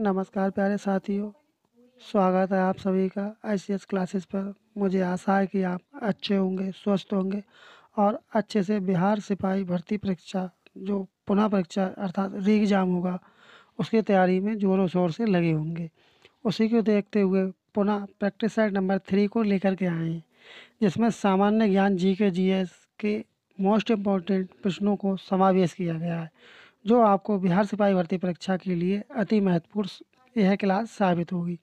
नमस्कार प्यारे साथियों स्वागत है आप सभी का आई क्लासेस पर मुझे आशा है कि आप अच्छे होंगे स्वस्थ होंगे और अच्छे से बिहार सिपाही भर्ती परीक्षा जो पुनः परीक्षा अर्थात री एग्ज़ाम होगा उसकी तैयारी में ज़ोरों शोर से लगे होंगे उसी को देखते हुए पुनः प्रैक्टिस सेट नंबर थ्री को लेकर के आए हैं जिसमें सामान्य ज्ञान जी के जी के मोस्ट इम्पॉर्टेंट प्रश्नों को समावेश किया गया है जो आपको बिहार सिपाही भर्ती परीक्षा के लिए अति महत्वपूर्ण यह क्लास साबित होगी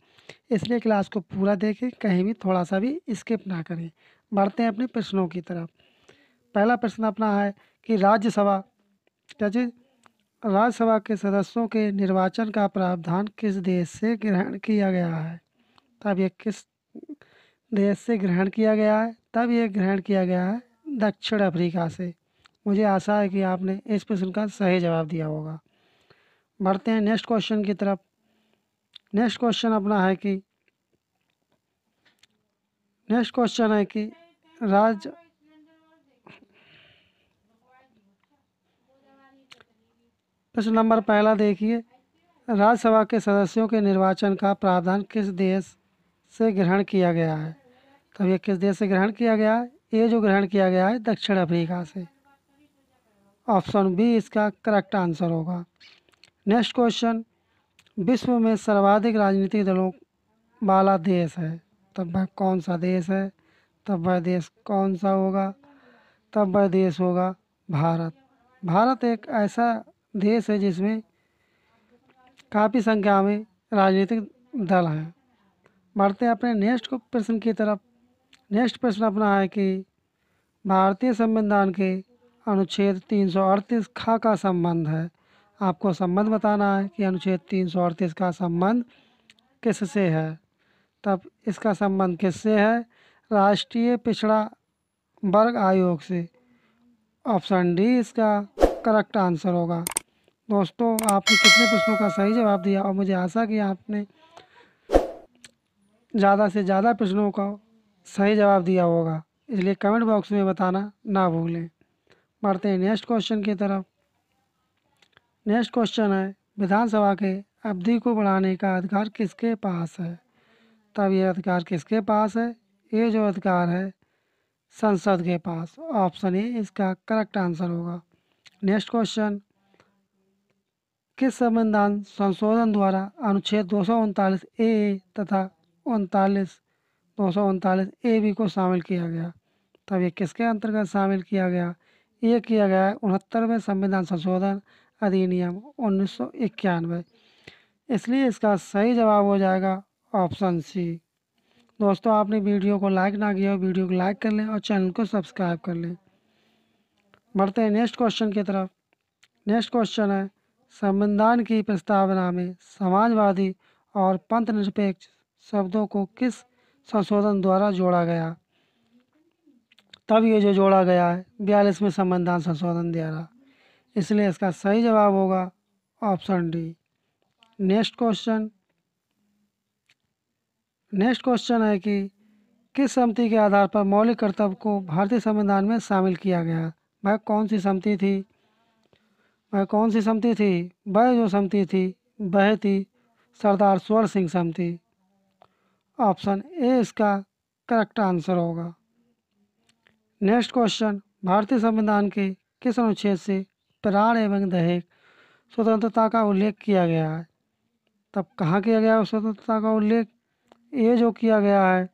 इसलिए क्लास को पूरा देखें कहीं भी थोड़ा सा भी स्किप ना करें बढ़ते हैं अपने प्रश्नों की तरफ पहला प्रश्न अपना है कि राज्यसभा क्या राज्यसभा के सदस्यों के निर्वाचन का प्रावधान किस देश से ग्रहण किया गया है तब ये किस देश से ग्रहण किया गया है तब ये ग्रहण किया गया है दक्षिण अफ्रीका से मुझे आशा है कि आपने इस प्रश्न का सही जवाब दिया होगा बढ़ते हैं नेक्स्ट क्वेश्चन की तरफ नेक्स्ट क्वेश्चन अपना है कि नेक्स्ट क्वेश्चन है कि राज प्रश्न नंबर पहला देखिए राज्यसभा के सदस्यों के निर्वाचन का प्रावधान किस देश से ग्रहण किया गया है तब तो ये किस देश से ग्रहण किया गया है ये जो ग्रहण किया गया है दक्षिण अफ्रीका से ऑप्शन बी इसका करेक्ट आंसर होगा नेक्स्ट क्वेश्चन विश्व में सर्वाधिक राजनीतिक दलों वाला देश है तब वह कौन सा देश है तब वह देश कौन सा होगा तब वह देश होगा भारत भारत एक ऐसा देश है जिसमें काफ़ी संख्या में राजनीतिक दल हैं बढ़ते हैं अपने नेक्स्ट प्रश्न की तरफ नेक्स्ट प्रश्न अपना है कि भारतीय संविधान के अनुच्छेद तीन सौ अड़तीस खा का संबंध है आपको संबंध बताना है कि अनुच्छेद तीन सौ अड़तीस का संबंध किससे है तब इसका संबंध किससे है राष्ट्रीय पिछड़ा वर्ग आयोग से ऑप्शन डी इसका करेक्ट आंसर होगा दोस्तों आपने कितने प्रश्नों का सही जवाब दिया और मुझे आशा कि आपने ज़्यादा से ज़्यादा प्रश्नों का सही जवाब दिया होगा इसलिए कमेंट बॉक्स में बताना ना भूलें बढ़ते हैं नेक्स्ट क्वेश्चन की तरफ नेक्स्ट क्वेश्चन है विधानसभा के अवधि को बढ़ाने का अधिकार किसके पास है तब यह अधिकार किसके पास है ये जो अधिकार है संसद के पास ऑप्शन ए इसका करेक्ट आंसर होगा नेक्स्ट क्वेश्चन किस संविधान संशोधन द्वारा अनुच्छेद दो ए तथा उनतालीस दो ए बी को शामिल किया गया तब ये किसके अंतर्गत शामिल किया गया ये किया गया है उनहत्तरवें संविधान संशोधन अधिनियम उन्नीस इसलिए इसका सही जवाब हो जाएगा ऑप्शन सी दोस्तों आपने वीडियो को लाइक ना किया हो वीडियो को लाइक कर लें और चैनल को सब्सक्राइब कर लें बढ़ते हैं नेक्स्ट क्वेश्चन की तरफ नेक्स्ट क्वेश्चन है संविधान की प्रस्तावना में समाजवादी और पंथ निरपेक्ष शब्दों को किस संशोधन द्वारा जोड़ा गया तब ये जो जोड़ा गया है बयालीसवें संविधान संशोधन द्वारा इसलिए इसका सही जवाब होगा option D next question next question है कि किस समिति के आधार पर मौलिक कर्तव्य को भारतीय संविधान में शामिल किया गया वह कौन सी समिति थी वह कौन सी समिति थी वह जो समिति थी वह थी सरदार स्वर्ण सिंह समिति ऑप्शन ए इसका करेक्ट आंसर होगा नेक्स्ट क्वेश्चन भारतीय संविधान के किस अनुच्छेद से प्राण एवं दैहिक स्वतंत्रता का उल्लेख किया गया है तब कहाँ किया गया है स्वतंत्रता का उल्लेख ये जो किया गया है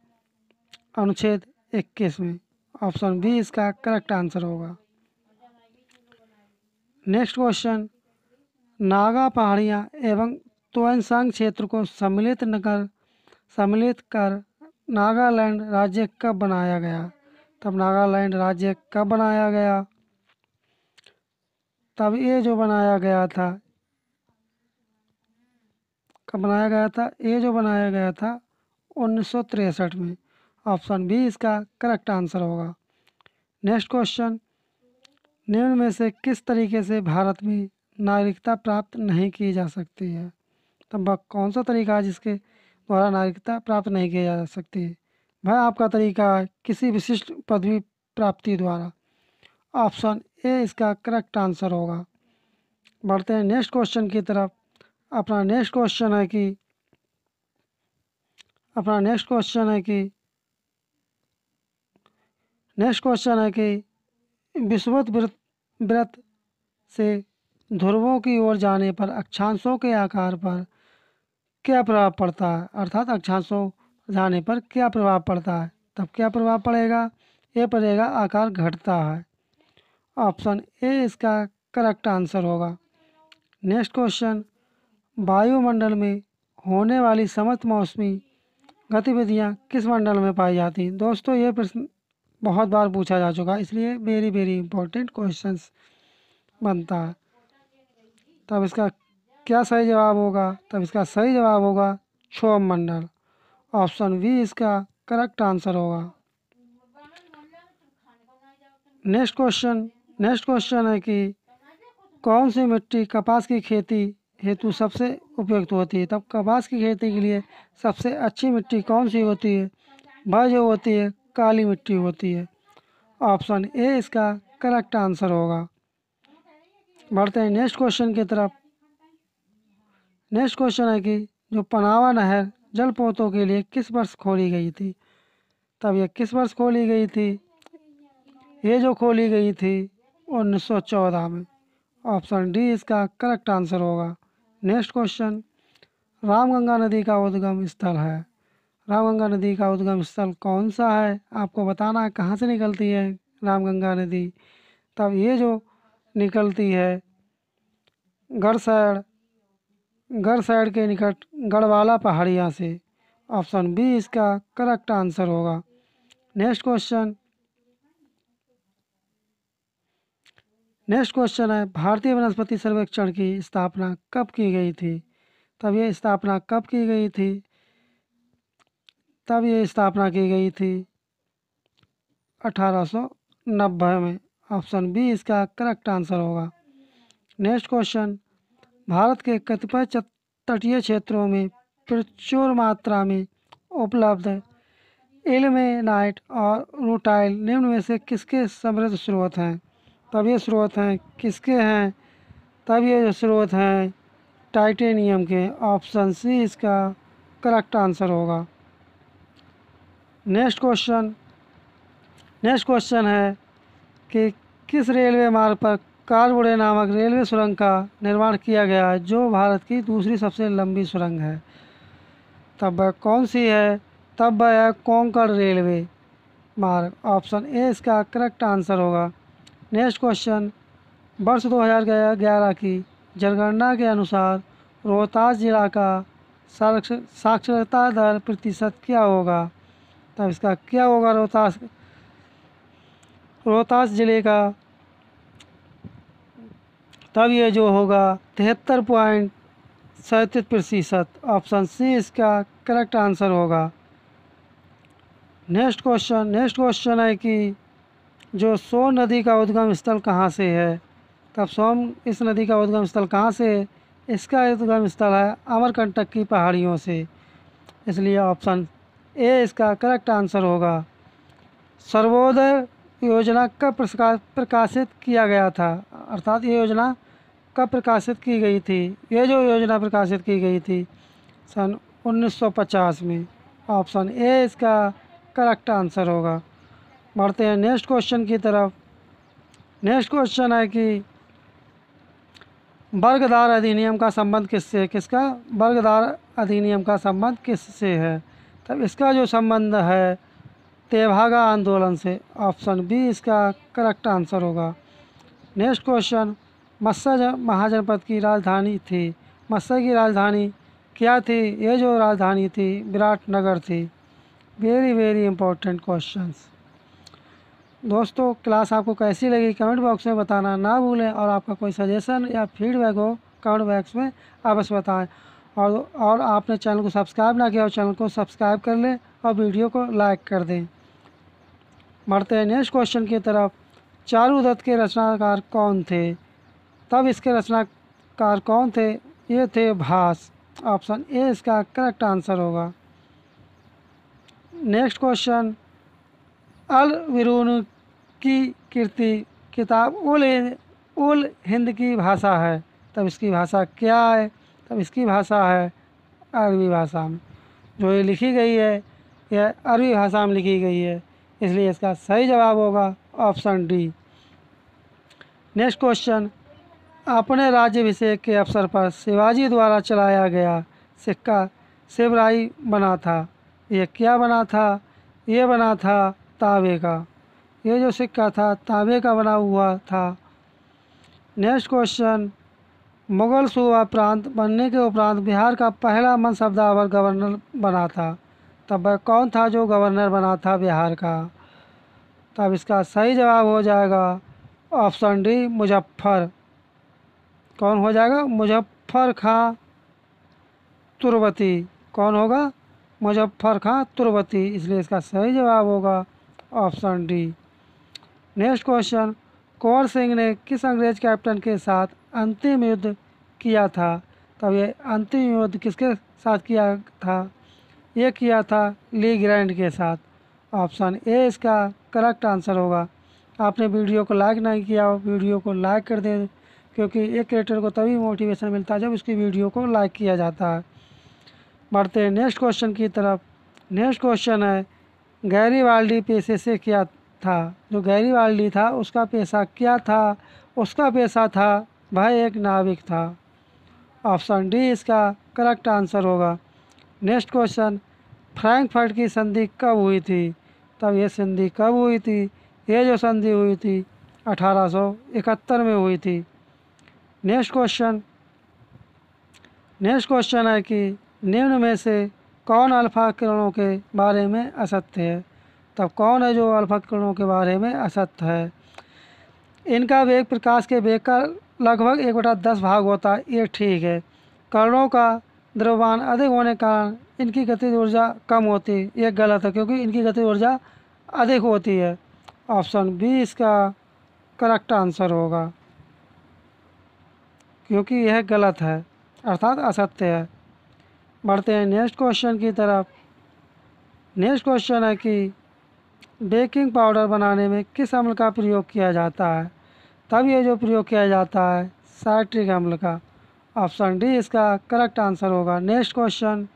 अनुच्छेद इक्कीस में ऑप्शन बी इसका करेक्ट आंसर होगा नेक्स्ट क्वेश्चन नागा पहाड़ियाँ एवं तोयनसांग क्षेत्र को सम्मिलित नगर सम्मिलित कर नागालैंड राज्य कब बनाया गया तब नागालैंड राज्य कब बनाया गया तब ये जो बनाया गया था कब बनाया गया था ये जो बनाया गया था उन्नीस में ऑप्शन बी इसका करेक्ट आंसर होगा नेक्स्ट क्वेश्चन निम्न में से किस तरीके से भारत में नागरिकता प्राप्त नहीं की जा सकती है तब कौन सा तरीका है जिसके द्वारा नागरिकता प्राप्त नहीं की जा सकती है वह आपका तरीका है किसी विशिष्ट पदवी प्राप्ति द्वारा ऑप्शन ए इसका करेक्ट आंसर होगा बढ़ते हैं नेक्स्ट क्वेश्चन की तरफ अपना नेक्स्ट क्वेश्चन है कि अपना नेक्स्ट क्वेश्चन है कि नेक्स्ट क्वेश्चन है कि विश्वत व्रत व्रत से ध्रुवों की ओर जाने पर अक्षांशों के आकार पर क्या प्रभाव पड़ता है अर्थात अक्षांशों जाने पर क्या प्रभाव पड़ता है तब क्या प्रभाव पड़ेगा ये पड़ेगा आकार घटता है ऑप्शन ए इसका करेक्ट आंसर होगा नेक्स्ट क्वेश्चन वायुमंडल में होने वाली समस्त मौसमी गतिविधियाँ किस मंडल में पाई जाती हैं दोस्तों ये प्रश्न बहुत बार पूछा जा चुका है इसलिए वेरी वेरी इंपॉर्टेंट क्वेश्चन बनता है तब इसका क्या सही जवाब होगा तब इसका सही जवाब होगा क्षोभ मंडल ऑप्शन बी इसका करेक्ट आंसर होगा नेक्स्ट क्वेश्चन नेक्स्ट क्वेश्चन है कि कौन सी मिट्टी कपास की खेती हेतु सबसे उपयुक्त होती है तब कपास की खेती के लिए सबसे अच्छी मिट्टी कौन सी होती है वह जो होती है काली मिट्टी होती है ऑप्शन ए इसका करेक्ट आंसर होगा बढ़ते हैं नेक्स्ट क्वेश्चन की तरफ नेक्स्ट क्वेश्चन है कि जो पनावा नहर जलपोतों के लिए किस वर्ष खोली गई थी तब ये किस वर्ष खोली गई थी ये जो खोली गई थी 1914 में ऑप्शन डी इसका करेक्ट आंसर होगा नेक्स्ट क्वेश्चन रामगंगा नदी का उद्गम स्थल है रामगंगा नदी का उद्गम स्थल कौन सा है आपको बताना है कहाँ से निकलती है रामगंगा नदी तब ये जो निकलती है गढ़सैड़ घर साइड के निकट गढ़वाला पहाड़िया से ऑप्शन बी इसका करेक्ट आंसर होगा नेक्स्ट क्वेश्चन नेक्स्ट क्वेश्चन है भारतीय वनस्पति सर्वेक्षण की स्थापना कब की गई थी तब ये स्थापना कब की गई थी तब ये स्थापना की गई थी अठारह में ऑप्शन बी इसका करेक्ट आंसर होगा नेक्स्ट क्वेश्चन भारत के कतिपय तटीय क्षेत्रों में प्रचुर मात्रा में उपलब्ध एलमेनाइट और रूटाइल निम्न में से किसके समृद्ध स्रोत हैं तब ये स्रोत हैं किसके हैं तब ये स्रोत हैं टाइटेनियम के ऑप्शन सी इसका करेक्ट आंसर होगा नेक्स्ट क्वेश्चन नेक्स्ट क्वेश्चन है कि किस रेलवे मार्ग पर कारबुड़े नामक रेलवे सुरंग का निर्माण किया गया जो भारत की दूसरी सबसे लंबी सुरंग है तब वह कौन सी है तब वह है कोंकण रेलवे मार्ग ऑप्शन ए इसका करेक्ट आंसर होगा नेक्स्ट क्वेश्चन वर्ष 2011 की जनगणना के अनुसार रोहतास जिला का साक्षरता दर प्रतिशत क्या होगा तब इसका क्या होगा रोहतास रोहतास ज़िले का तब ये जो होगा तिहत्तर पॉइंट सैंतीस प्रतिशत ऑप्शन सी इसका करेक्ट आंसर होगा नेक्स्ट क्वेश्चन नेक्स्ट क्वेश्चन है कि जो सोन नदी का उद्गम स्थल कहाँ से है तब सोम इस नदी का उद्गम स्थल कहाँ से है इसका उद्गम स्थल है अमरकंटक की पहाड़ियों से इसलिए ऑप्शन ए इसका करेक्ट आंसर होगा सर्वोदय योजना कब प्रकाशित किया गया था अर्थात ये योजना कब प्रकाशित की गई थी ये जो योजना प्रकाशित की गई थी सन 1950 में ऑप्शन ए इसका करेक्ट आंसर होगा बढ़ते हैं नेक्स्ट क्वेश्चन की तरफ नेक्स्ट क्वेश्चन है कि बर्गदार अधिनियम का संबंध किससे किसका बर्गदार अधिनियम का संबंध किससे है तब इसका जो संबंध है तेभागा आंदोलन से ऑप्शन बी इसका करेक्ट आंसर होगा नेक्स्ट क्वेश्चन मस्सा महाजनपद की राजधानी थी मत्स्य की राजधानी क्या थी ये जो राजधानी थी विराट नगर थी वेरी वेरी इंपॉर्टेंट क्वेश्चन दोस्तों क्लास आपको कैसी लगी कमेंट बॉक्स में बताना ना भूलें और आपका कोई सजेशन या फीडबैक हो कमेंट बॉक्स में आप बस बताएं और और आपने चैनल को सब्सक्राइब ना किया हो चैनल को सब्सक्राइब कर लें और वीडियो को लाइक कर दें बढ़ते हैं नेक्स्ट क्वेश्चन की तरफ चारू दत्त के रचनाकार कौन थे तब इसके रचनाकार कौन थे ये थे भास ऑप्शन ए इसका करेक्ट आंसर होगा नेक्स्ट क्वेश्चन अल विरून की कृति किताब उल उल हिंद की भाषा है तब इसकी भाषा क्या है तब इसकी भाषा है अरबी भाषा में जो ये लिखी गई है यह अरबी भाषा में लिखी गई है इसलिए इसका सही जवाब होगा ऑप्शन डी नेक्स्ट क्वेश्चन अपने राज्यभिषेक के अवसर पर शिवाजी द्वारा चलाया गया सिक्का शिवराई बना था ये क्या बना था ये बना था तांबे का ये जो सिक्का था तांबे का बना हुआ था नेक्स्ट क्वेश्चन मुगल सूबा प्रांत बनने के उपरांत बिहार का पहला मनसबदावर गवर्नर बना था तब वह कौन था जो गवर्नर बना था बिहार का तब इसका सही जवाब हो जाएगा ऑप्शन डी मुजफ्फर कौन हो जाएगा मुजफ्फ़र खां तुरवती कौन होगा मुजफ्फ़र खां तुरवती इसलिए इसका सही जवाब होगा option D next question Kaur Singh ने किस अंग्रेज कैप्टन के साथ अंतिम युद्ध किया था तब ये अंतिम युद्ध किसके साथ किया था ये किया था ली ग्रैंड के साथ ऑप्शन ए इसका करेक्ट आंसर होगा आपने वीडियो को लाइक नहीं किया हो वीडियो को लाइक कर दें क्योंकि एक क्रिएटर को तभी मोटिवेशन मिलता है जब उसकी वीडियो को लाइक किया जाता है बढ़ते हैं नेक्स्ट क्वेश्चन की तरफ नेक्स्ट क्वेश्चन है गैरी वाल्डी पेशे से क्या था जो गैरी वाल्डी था उसका पेशा क्या था उसका पेशा था भाई एक नाविक था ऑप्शन डी इसका करेक्ट आंसर होगा नेक्स्ट क्वेश्चन फ्रैंकफर्ट की संधि कब हुई थी तब ये संधि कब हुई थी ये जो संधि हुई थी इकहत्तर में हुई थी नेक्स्ट क्वेश्चन नेक्स्ट क्वेश्चन है कि निम्न में से कौन अल्फा किरणों के बारे में असत्य है तब कौन है जो अल्फा किरणों के बारे में असत्य है इनका वेग प्रकाश के वेग का लगभग एक बटा दस भाग होता है ये ठीक है कर्णों का द्रव्यमान अधिक होने के कारण इनकी गतिज ऊर्जा कम होती है ये गलत है क्योंकि इनकी गतिज ऊर्जा अधिक होती है ऑप्शन बी इसका करेक्ट आंसर होगा क्योंकि यह गलत है अर्थात असत्य है बढ़ते हैं नेक्स्ट क्वेश्चन की तरफ नेक्स्ट क्वेश्चन है कि बेकिंग पाउडर बनाने में किस अम्ल का प्रयोग किया जाता है तब ये जो प्रयोग किया जाता है साइट्रिक अम्ल का ऑप्शन डी इसका करेक्ट आंसर होगा नेक्स्ट क्वेश्चन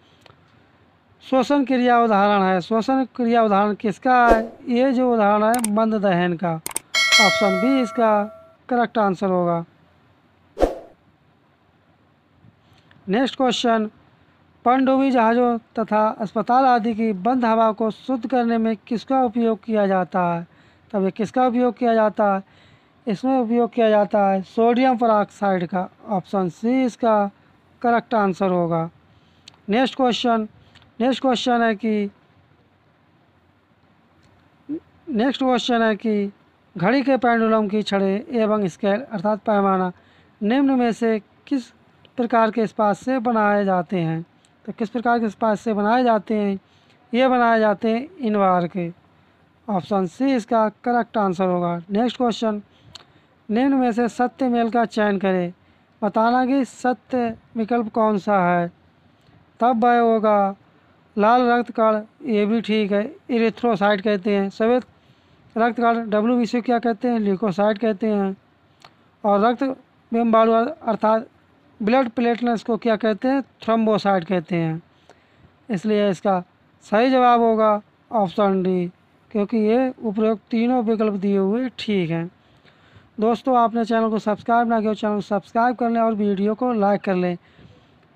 श्वसन क्रिया उदाहरण है श्वसन क्रिया उदाहरण किसका है ये जो उदाहरण है मंद दहन का ऑप्शन बी इसका करेक्ट आंसर होगा नेक्स्ट क्वेश्चन पनडुब्बी जहाज़ों तथा अस्पताल आदि की बंद हवा को शुद्ध करने में किसका उपयोग किया जाता है तब ये किसका उपयोग किया जाता है इसमें उपयोग किया जाता है सोडियम पर का ऑप्शन सी इसका करेक्ट आंसर होगा नेक्स्ट क्वेश्चन नेक्स्ट क्वेश्चन है कि नेक्स्ट क्वेश्चन है कि घड़ी के पेंडुलम की छड़े एवं स्केल अर्थात पैमाना निम्न में से किस प्रकार के इस्पात से बनाए जाते हैं तो किस प्रकार के इस्पात से बनाए जाते हैं ये बनाए जाते हैं इनवार के ऑप्शन सी इसका करेक्ट आंसर होगा नेक्स्ट क्वेश्चन निम्न में से सत्य मेल का चयन करें बताना कि सत्य विकल्प कौन सा है तब वह होगा लाल रक्त कण ये भी ठीक है इरेथ्रोसाइट कहते हैं सफ़ेद रक्त कण डब्ल्यू क्या कहते हैं लिकोसाइट कहते हैं और रक्त बिम्बाणु अर्थात ब्लड प्लेटलेट्स को क्या कहते हैं थ्रम्बोसाइड कहते हैं इसलिए इसका सही जवाब होगा ऑप्शन डी क्योंकि ये उपयुक्त तीनों विकल्प दिए हुए ठीक हैं दोस्तों आपने चैनल को सब्सक्राइब ना किया चैनल को सब्सक्राइब कर लें और वीडियो को लाइक कर लें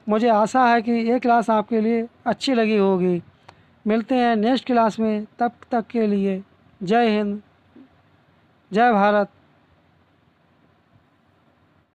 मुझे आशा है कि ये क्लास आपके लिए अच्छी लगी होगी मिलते हैं नेक्स्ट क्लास में तब तक के लिए जय हिंद जय भारत